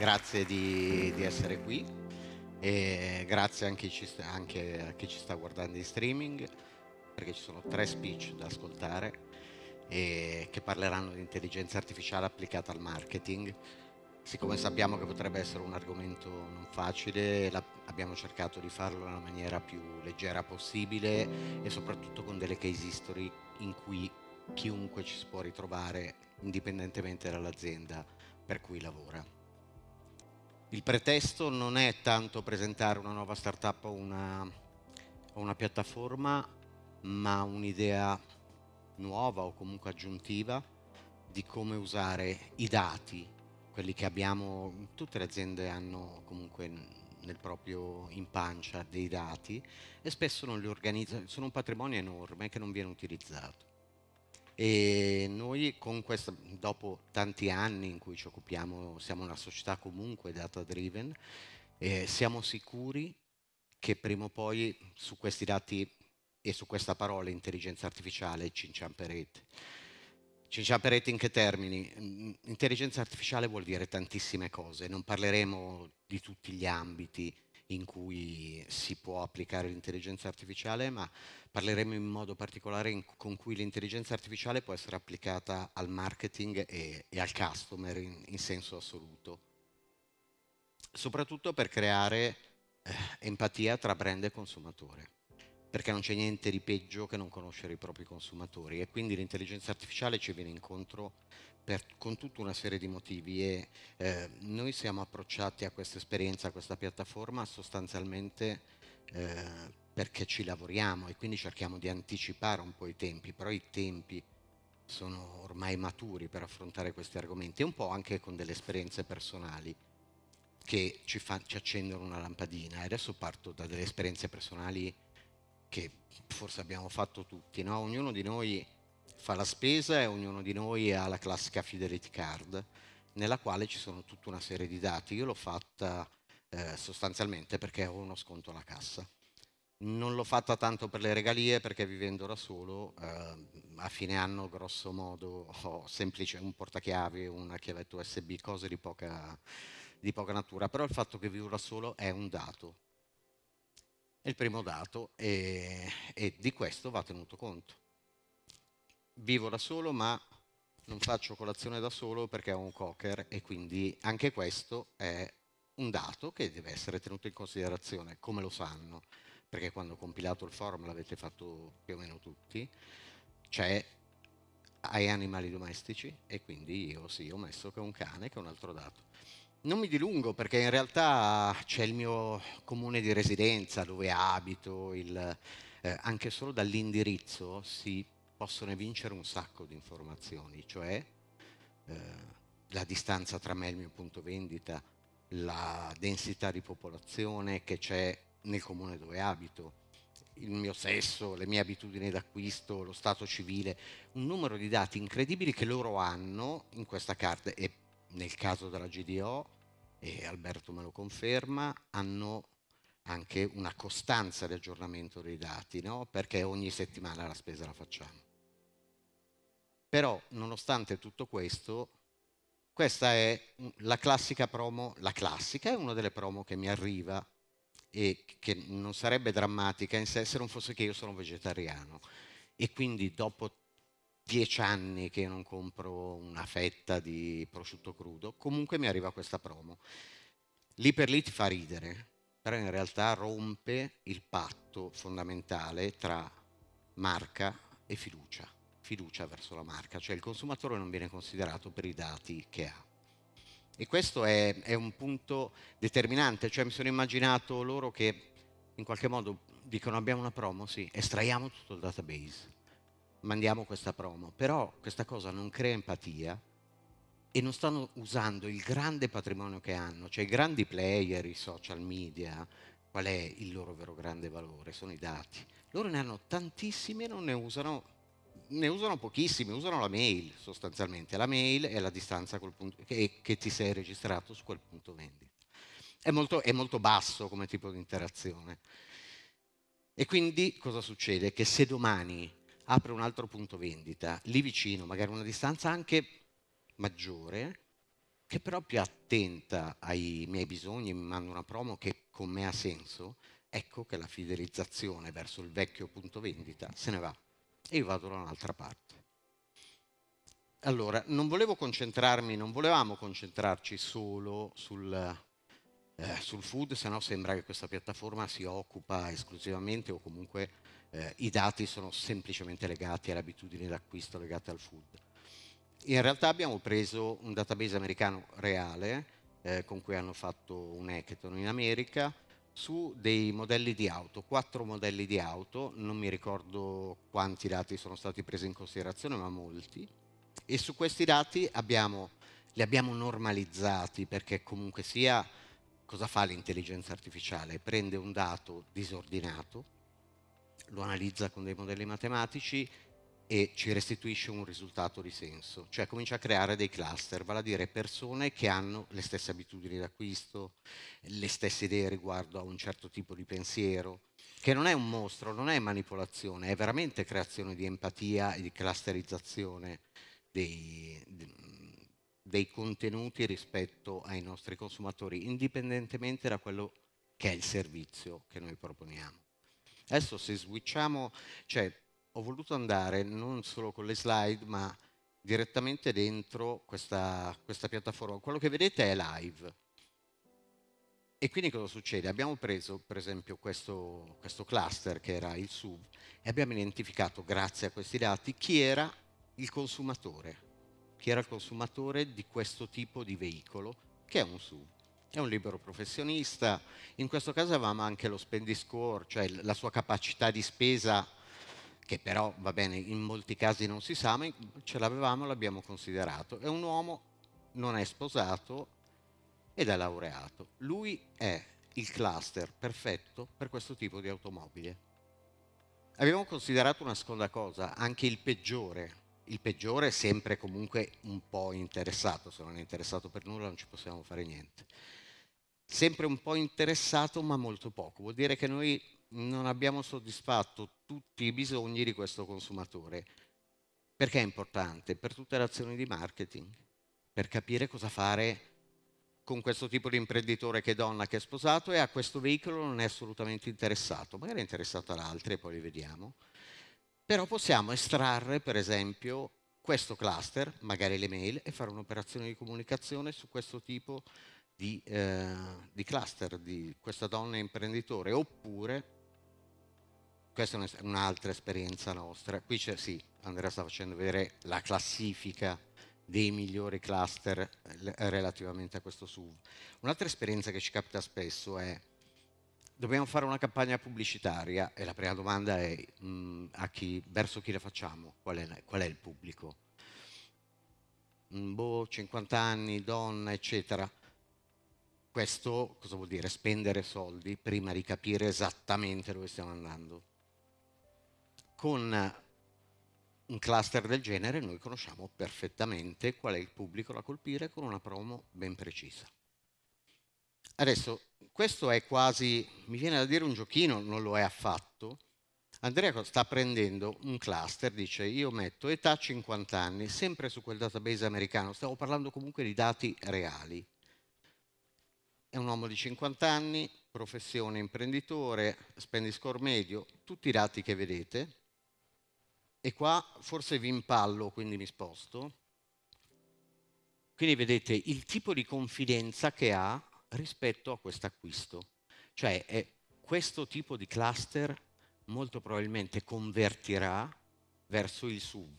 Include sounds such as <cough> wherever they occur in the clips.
grazie di, di essere qui e grazie anche, ci, anche, a chi ci sta guardando in streaming perché ci sono tre speech da ascoltare che parleranno di intelligenza artificiale applicata al marketing. Siccome sappiamo che potrebbe essere un argomento non facile, la, abbiamo cercato di farlo nella maniera più leggera possibile e soprattutto con delle case history in cui chiunque ci si può ritrovare indipendentemente dall'azienda per cui lavora. Il pretesto non è tanto presentare una nuova startup o una, o una piattaforma, ma un'idea nuova o comunque aggiuntiva di come usare i dati, quelli che abbiamo, tutte le aziende hanno comunque nel proprio in pancia dei dati e spesso non li organizzano, sono un patrimonio enorme che non viene utilizzato. E noi questa, dopo tanti anni in cui ci occupiamo, siamo una società comunque data driven, eh, siamo sicuri che prima o poi su questi dati e su questa parola intelligenza artificiale ci inciamperete. Ci inciamperete in che termini? Mm, intelligenza artificiale vuol dire tantissime cose, non parleremo di tutti gli ambiti, in cui si può applicare l'intelligenza artificiale, ma parleremo in modo particolare in, con cui l'intelligenza artificiale può essere applicata al marketing e, e al customer in, in, senso assoluto. Soprattutto per creare eh, empatia tra brand e consumatore perché non c'è niente di peggio che non conoscere i propri consumatori e quindi l'intelligenza artificiale ci viene incontro per, con tutta una serie di motivi e eh, noi siamo approcciati a questa esperienza, a questa piattaforma sostanzialmente eh, perché ci lavoriamo e quindi cerchiamo di anticipare un po' i tempi, però i tempi sono ormai maturi per affrontare questi argomenti un po' anche con delle esperienze personali che ci, fa, ci accendono una lampadina. E adesso parto da delle esperienze personali che forse abbiamo fatto tutti, no? ognuno di noi fa la spesa e ognuno di noi ha la classica Fidelity Card nella quale ci sono tutta una serie di dati. Io l'ho fatta eh, sostanzialmente perché ho uno sconto alla cassa. Non l'ho fatta tanto per le regalie perché vivendo da solo eh, a fine anno grosso modo <laughs> ho semplice un portachiavi, una chiavetta USB, cose di poca, di poca natura, però il fatto che vivo da solo è un dato. È il primo dato e, e di questo va tenuto conto vivo da solo ma non faccio colazione da solo perché ho un cocker e quindi anche questo è un dato che deve essere tenuto in considerazione, come lo sanno, perché quando ho compilato il forum l'avete fatto più o meno tutti, c'è ai animali domestici e quindi io sì, ho messo che è un cane, che è un altro dato. Non mi dilungo perché in realtà c'è il mio comune di residenza dove abito, il, eh, anche solo dall'indirizzo si possono vincere un sacco di informazioni, cioè eh, la distanza tra me e il mio punto vendita, la densità di popolazione che c'è nel comune dove abito, il mio sesso, le mie abitudini d'acquisto, lo stato civile, un numero di dati incredibili che loro hanno in questa carta e nel caso della GDO, e Alberto me lo conferma, hanno anche una costanza di aggiornamento dei dati, no? perché ogni settimana la spesa la facciamo. Però, nonostante tutto questo, questa è la classica promo, la classica è una delle promo che mi arriva e che non sarebbe drammatica in sé se non fosse che io sono vegetariano. E quindi dopo dieci anni che non compro una fetta di prosciutto crudo, comunque mi arriva questa promo. Lì per lì ti fa ridere, però in realtà rompe il patto fondamentale tra marca e fiducia fiducia verso la marca, cioè il consumatore non viene considerato per i dati che ha. E questo è, è un punto determinante, cioè mi sono immaginato loro che in qualche modo dicono abbiamo una promo, sì, estraiamo tutto il database, mandiamo questa promo, però questa cosa non crea empatia e non stanno usando il grande patrimonio che hanno, cioè i grandi player, i social media, qual è il loro vero grande valore? Sono i dati. Loro ne hanno tantissimi e non ne usano ne usano pochissimi, usano la mail sostanzialmente, la mail è la distanza punto, che, che, ti sei registrato su quel punto vendita. È molto, è molto basso come tipo di interazione. E quindi cosa succede? Che se domani apre un altro punto vendita, lì vicino, magari una distanza anche maggiore, che però più attenta ai miei bisogni, mi manda una promo che con me ha senso, ecco che la fidelizzazione verso il vecchio punto vendita se ne va e io vado da un'altra parte. Allora, non volevo concentrarmi, non volevamo concentrarci solo sul, eh, sul food, se no sembra che questa piattaforma si occupa esclusivamente o comunque eh, i dati sono semplicemente legati alle abitudini d'acquisto legate al food. In realtà abbiamo preso un database americano reale eh, con cui hanno fatto un hackathon in America, su dei modelli di auto, quattro modelli di auto, non mi ricordo quanti dati sono stati presi in considerazione, ma molti, e su questi dati abbiamo, li abbiamo normalizzati perché comunque sia cosa fa l'intelligenza artificiale? Prende un dato disordinato, lo analizza con dei modelli matematici e ci restituisce un risultato di senso, cioè comincia a creare dei cluster, vale a dire persone che hanno le stesse abitudini d'acquisto, le stesse idee riguardo a un certo tipo di pensiero, che non è un mostro, non è manipolazione, è veramente creazione di empatia e di clusterizzazione dei, dei contenuti rispetto ai nostri consumatori, indipendentemente da quello che è il servizio che noi proponiamo. Adesso se switchiamo, cioè ho voluto andare non solo con le slide, ma direttamente dentro questa, questa piattaforma. Quello che vedete è live. E quindi cosa succede? Abbiamo preso per esempio questo, questo, cluster che era il SUV e abbiamo identificato grazie a questi dati chi era il consumatore, chi era il consumatore di questo tipo di veicolo che è un SUV. È un libero professionista, in questo caso avevamo anche lo spendiscore, cioè la sua capacità di spesa che però va bene, in molti casi non si sa, ma ce l'avevamo e l'abbiamo considerato. È un uomo, non è sposato ed è laureato. Lui è il cluster perfetto per questo tipo di automobile. Abbiamo considerato una seconda cosa, anche il peggiore. Il peggiore è sempre comunque un po' interessato, se non è interessato per nulla non ci possiamo fare niente. Sempre un po' interessato ma molto poco, vuol dire che noi non abbiamo soddisfatto tutti i bisogni di questo consumatore. Perché è importante? Per tutte le azioni di marketing, per capire cosa fare con questo tipo di imprenditore che è donna, che è sposato e a questo veicolo non è assolutamente interessato, magari è interessato ad altri, poi li vediamo. Però possiamo estrarre, per esempio, questo cluster, magari le mail, e fare un'operazione di comunicazione su questo tipo di, eh, di cluster, di questa donna imprenditore, oppure questa è un'altra esperienza nostra. Qui c'è, sì, Andrea sta facendo vedere la classifica dei migliori cluster eh, relativamente a questo SUV. Un'altra esperienza che ci capita spesso è dobbiamo fare una campagna pubblicitaria e la prima domanda è mh, mm, chi, verso chi la facciamo, qual è, qual è il pubblico? Mh, mm, boh, 50 anni, donna, eccetera. Questo cosa vuol dire? Spendere soldi prima di capire esattamente dove stiamo andando con un cluster del genere noi conosciamo perfettamente qual è il pubblico da colpire con una promo ben precisa. Adesso, questo è quasi, mi viene da dire un giochino, non lo è affatto. Andrea sta prendendo un cluster, dice io metto età 50 anni, sempre su quel database americano, stavo parlando comunque di dati reali. È un uomo di 50 anni, professione imprenditore, spendi score medio, tutti i dati che vedete, e qua forse vi impallo, quindi mi sposto. Quindi vedete il tipo di confidenza che ha rispetto a questo acquisto. Cioè eh, questo tipo di cluster molto probabilmente convertirà verso il sub,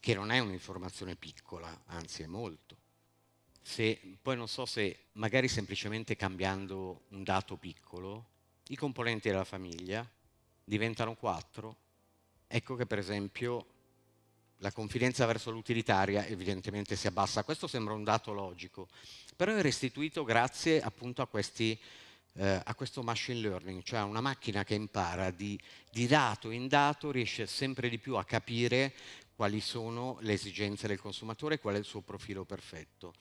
che non è un'informazione piccola, anzi è molto. Se, poi non so se magari semplicemente cambiando un dato piccolo, i componenti della famiglia diventano quattro Ecco che per esempio la confidenza verso l'utilitaria evidentemente si abbassa. Questo sembra un dato logico, però è restituito grazie appunto a, questi, eh, a questo machine learning, cioè una macchina che impara di, di dato in dato, riesce sempre di più a capire quali sono le esigenze del consumatore e qual è il suo profilo perfetto.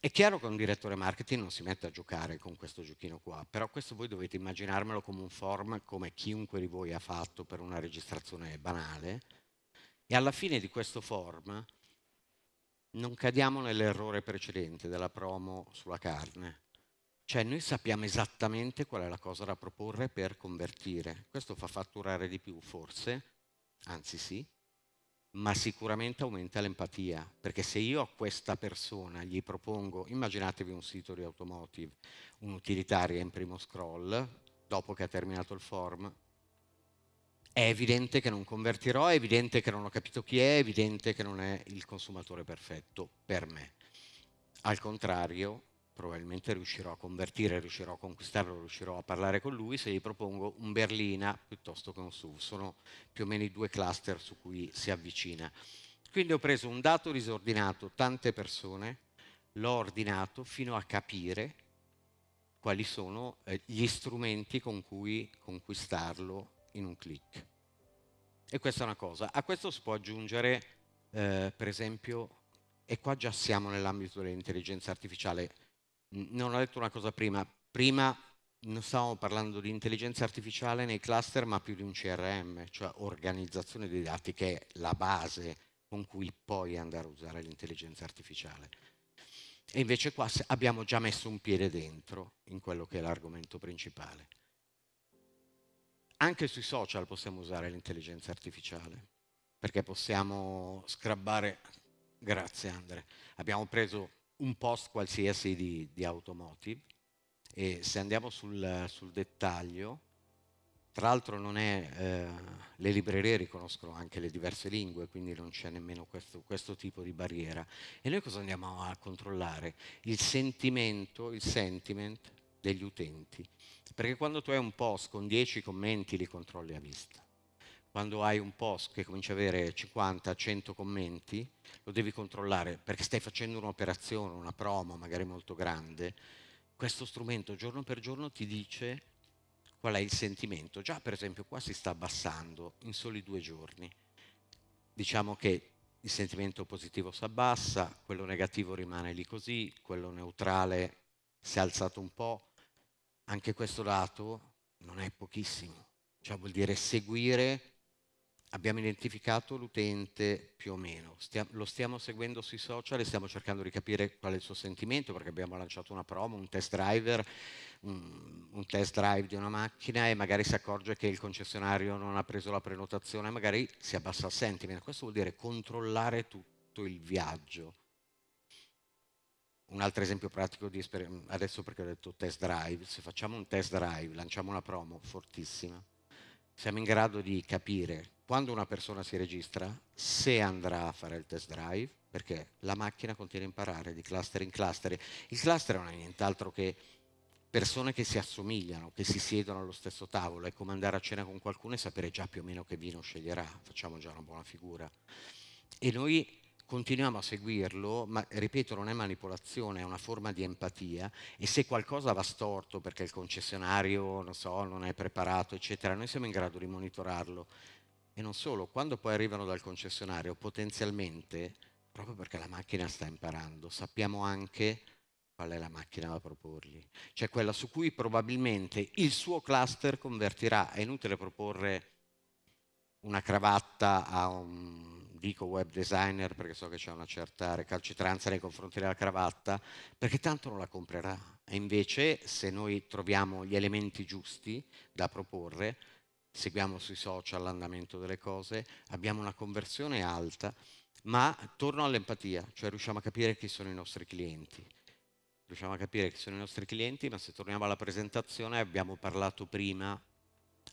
È chiaro che un direttore marketing non si mette a giocare con questo giochino qua, però questo voi dovete immaginarmelo come un form come chiunque di voi ha fatto per una registrazione banale e alla fine di questo form non cadiamo nell'errore precedente della promo sulla carne. Cioè noi sappiamo esattamente qual è la cosa da proporre per convertire. Questo fa fatturare di più forse, anzi sì, ma sicuramente aumenta l'empatia, perché se io a questa persona gli propongo, immaginatevi un sito di automotive, un'utilitaria in primo scroll, dopo che ha terminato il form, è evidente che non convertirò, è evidente che non ho capito chi è, è evidente che non è il consumatore perfetto per me. Al contrario, probabilmente riuscirò a convertire, riuscirò a conquistarlo, riuscirò a parlare con lui, se gli propongo un Berlina piuttosto che un SUV. Sono più o meno i due cluster su cui si avvicina. Quindi ho preso un dato disordinato, tante persone, l'ho ordinato fino a capire quali sono eh, gli strumenti con cui conquistarlo in un click. E questa è una cosa. A questo si può aggiungere, eh, per esempio, e qua già siamo nell'ambito dell'intelligenza artificiale, non ho detto una cosa prima, prima non stavamo parlando di intelligenza artificiale nei cluster, ma più di un CRM, cioè organizzazione dei dati, che è la base con cui poi andare a usare l'intelligenza artificiale. E invece qua abbiamo già messo un piede dentro in quello che è l'argomento principale. Anche sui social possiamo usare l'intelligenza artificiale, perché possiamo scrabbare, grazie Andre, abbiamo preso un post qualsiasi di, di automotive e se andiamo sul, sul dettaglio, tra l'altro è, eh, le librerie riconoscono anche le diverse lingue, quindi non c'è nemmeno questo, questo, tipo di barriera. E noi cosa andiamo a controllare? Il sentimento, il sentiment degli utenti. Perché quando tu hai un post con 10 commenti li controlli a vista quando hai un post che comincia ad avere 50-100 commenti, lo devi controllare perché stai facendo un'operazione, una promo magari molto grande. Questo strumento giorno per giorno ti dice qual è il sentimento. Già per esempio qua si sta abbassando in soli due giorni. Diciamo che il sentimento positivo si abbassa, quello negativo rimane lì così, quello neutrale si è alzato un po'. Anche questo dato non è pochissimo, cioè vuol dire seguire abbiamo identificato l'utente più o meno, Stia lo stiamo seguendo sui social e stiamo cercando di capire qual è il suo sentimento perché abbiamo lanciato una promo, un test driver, un, un, test drive di una macchina e magari si accorge che il concessionario non ha preso la prenotazione, magari si abbassa il sentiment. Questo vuol dire controllare tutto il viaggio. Un altro esempio pratico di adesso perché ho detto test drive, se facciamo un test drive, lanciamo una promo fortissima, siamo in grado di capire quando una persona si registra, se andrà a fare il test drive, perché la macchina continua a imparare di cluster in cluster. Il cluster non è nient'altro che persone che si assomigliano, che si siedono allo stesso tavolo, è come andare a cena con qualcuno e sapere già più o meno che vino sceglierà, facciamo già una buona figura. E noi continuiamo a seguirlo, ma ripeto non è manipolazione, è una forma di empatia e se qualcosa va storto perché il concessionario non, so, non è preparato, eccetera, noi siamo in grado di monitorarlo. E non solo, quando poi arrivano dal concessionario, potenzialmente, proprio perché la macchina sta imparando, sappiamo anche qual è la macchina da proporgli, cioè quella su cui probabilmente il suo cluster convertirà. È inutile proporre una cravatta a un dico web designer perché so che c'è una certa recalcitranza nei confronti della cravatta, perché tanto non la comprerà. E invece se noi troviamo gli elementi giusti da proporre, seguiamo sui social l'andamento delle cose, abbiamo una conversione alta, ma torno all'empatia, cioè riusciamo a capire chi sono i nostri clienti. Riusciamo a capire chi sono i nostri clienti, ma se torniamo alla presentazione abbiamo parlato prima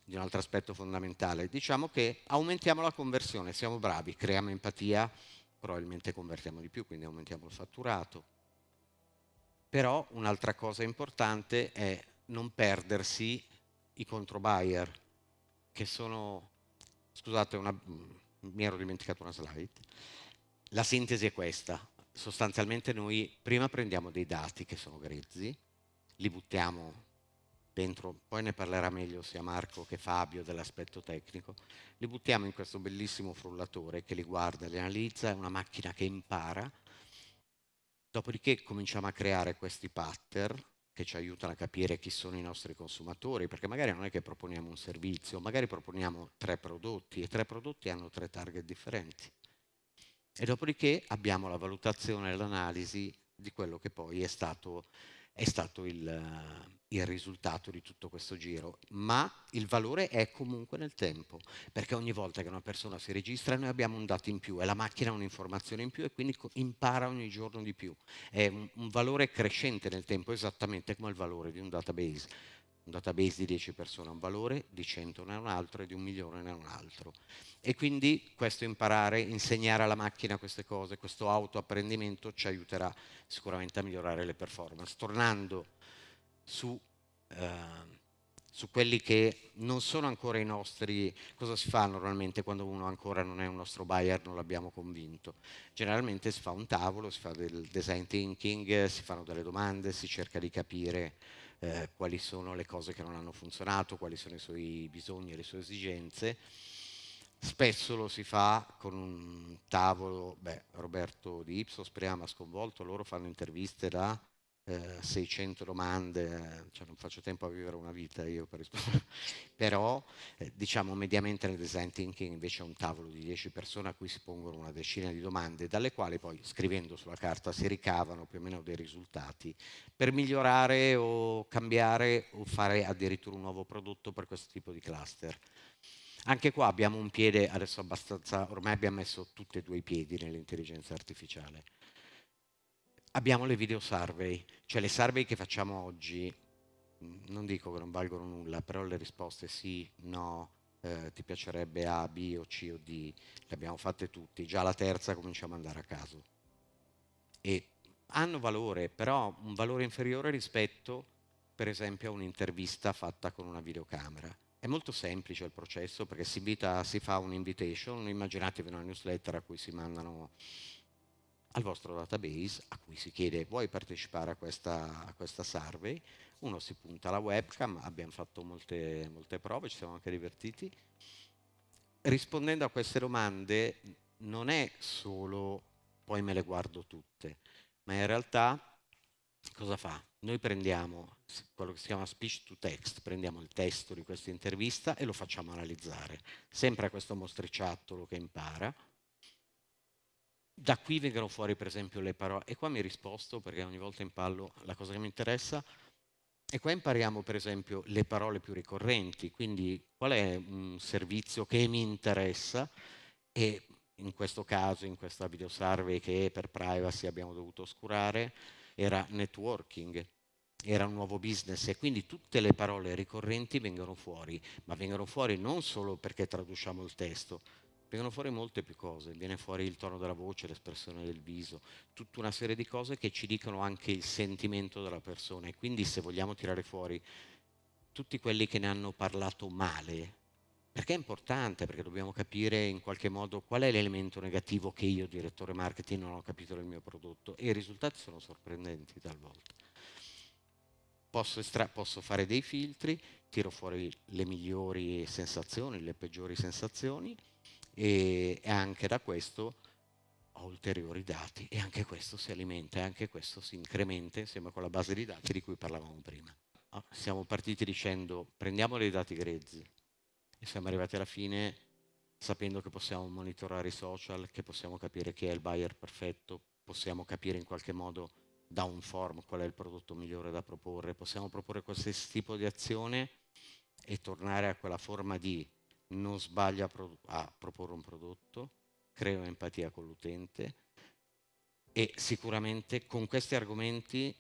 di un altro aspetto fondamentale, diciamo che aumentiamo la conversione, siamo bravi, creiamo empatia, probabilmente convertiamo di più, quindi aumentiamo il fatturato. Però un'altra cosa importante è non perdersi i controbuyer, che sono, scusate, una, mi ero dimenticato una slide, la sintesi è questa, sostanzialmente noi prima prendiamo dei dati che sono grezzi, li buttiamo dentro, poi ne parlerà meglio sia Marco che Fabio dell'aspetto tecnico, li buttiamo in questo bellissimo frullatore che li guarda, li analizza, è una macchina che impara, dopodiché cominciamo a creare questi pattern che ci aiutano a capire chi sono i nostri consumatori, perché magari non è che proponiamo un servizio, magari proponiamo tre prodotti e tre prodotti hanno tre target differenti. E dopodiché abbiamo la valutazione e l'analisi di quello che poi è stato, è stato il, il risultato di tutto questo giro, ma il valore è comunque nel tempo, perché ogni volta che una persona si registra noi abbiamo un dato in più e la macchina ha un'informazione in più e quindi impara ogni giorno di più. È un, un valore crescente nel tempo, esattamente come il valore di un database. Un database di 10 persone ha un valore, di 100 ne ha un altro e di un milione ne ha un altro. E quindi questo imparare, insegnare alla macchina queste cose, questo autoapprendimento ci aiuterà sicuramente a migliorare le performance. Tornando su, eh, su quelli che non sono ancora i nostri. Cosa si fa normalmente quando uno ancora non è un nostro buyer, non l'abbiamo convinto? Generalmente si fa un tavolo, si fa del design thinking, si fanno delle domande, si cerca di capire eh, quali sono le cose che non hanno funzionato, quali sono i suoi bisogni e le sue esigenze. Spesso lo si fa con un tavolo, beh, Roberto di Ipsos, ha sconvolto, loro fanno interviste da 600 eh, domande, eh, cioè non faccio tempo a vivere una vita io per rispondere, <laughs> però eh, diciamo mediamente nel design thinking invece è un tavolo di 10 persone a cui si pongono una decina di domande, dalle quali poi scrivendo sulla carta si ricavano più o meno dei risultati per migliorare o cambiare o fare addirittura un nuovo prodotto per questo tipo di cluster. Anche qua abbiamo un piede adesso abbastanza, ormai abbiamo messo tutti e due i piedi nell'intelligenza artificiale abbiamo le video survey, cioè le survey che facciamo oggi, mm, non dico che non valgono nulla, però le risposte sì, no, eh, ti piacerebbe A, B o C o D, le abbiamo fatte tutti, già la terza cominciamo ad andare a caso. E hanno valore, però un valore inferiore rispetto per esempio a un'intervista fatta con una videocamera. È molto semplice il processo perché si, invita, si fa un'invitation, immaginatevi una newsletter a cui si mandano al vostro database a cui si chiede vuoi partecipare a questa, a questa survey, uno si punta alla webcam, abbiamo fatto molte, molte prove, ci siamo anche divertiti. Rispondendo a queste domande non è solo poi me le guardo tutte, ma in realtà cosa fa? Noi prendiamo quello che si chiama speech to text, prendiamo il testo di questa intervista e lo facciamo analizzare, sempre a questo mostriciattolo che impara, da qui vengono fuori per esempio le parole, e qua mi risposto perché ogni volta impallo la cosa che mi interessa, e qua impariamo per esempio le parole più ricorrenti, quindi qual è un servizio che mi interessa e in questo caso, in questa video survey che per privacy abbiamo dovuto oscurare, era networking, era un nuovo business e quindi tutte le parole ricorrenti vengono fuori, ma vengono fuori non solo perché traduciamo il testo, vengono fuori molte più cose, viene fuori il tono della voce, l'espressione del viso, tutta una serie di cose che ci dicono anche il sentimento della persona e quindi se vogliamo tirare fuori tutti quelli che ne hanno parlato male, perché è importante, perché dobbiamo capire in qualche modo qual è l'elemento negativo che io, direttore marketing, non ho capito del mio prodotto e i risultati sono sorprendenti talvolta. Posso, estra- posso fare dei filtri, tiro fuori le migliori sensazioni, le peggiori sensazioni e, anche da questo ho ulteriori dati e anche questo si alimenta, e anche questo si incrementa insieme con la base di dati di cui parlavamo prima. Ah, siamo partiti dicendo prendiamo dei dati grezzi e siamo arrivati alla fine sapendo che possiamo monitorare i social, che possiamo capire chi è il buyer perfetto, possiamo capire in qualche modo da un form qual è il prodotto migliore da proporre, possiamo proporre qualsiasi tipo di azione e tornare a quella forma di non sbaglia a proporre un prodotto, crea empatia con l'utente e sicuramente con questi argomenti,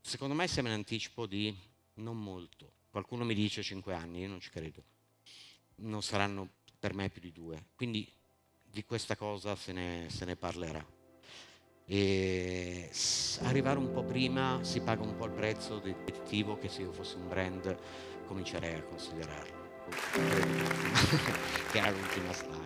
secondo me siamo in anticipo di non molto. Qualcuno mi dice 5 anni, io non ci credo. Non saranno per me più di due. Quindi di questa cosa se ne, se ne parlerà. E arrivare un po' prima si paga un po' il prezzo del che se io fossi un brand comincerei a considerarlo. やられますな。